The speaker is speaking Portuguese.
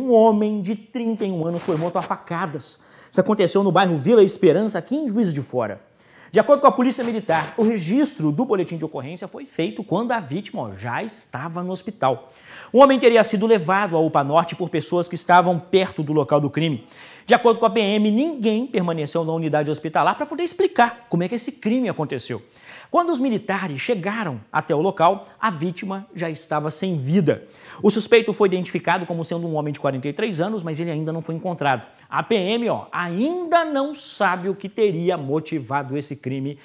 Um homem de 31 anos foi morto a facadas. Isso aconteceu no bairro Vila Esperança, aqui em Juiz de Fora. De acordo com a Polícia Militar, o registro do boletim de ocorrência foi feito quando a vítima já estava no hospital. O homem teria sido levado à UPA Norte por pessoas que estavam perto do local do crime. De acordo com a PM, ninguém permaneceu na unidade hospitalar para poder explicar como é que esse crime aconteceu. Quando os militares chegaram até o local, a vítima já estava sem vida. O suspeito foi identificado como sendo um homem de 43 anos, mas ele ainda não foi encontrado. A PM ó, ainda não sabe o que teria motivado esse креми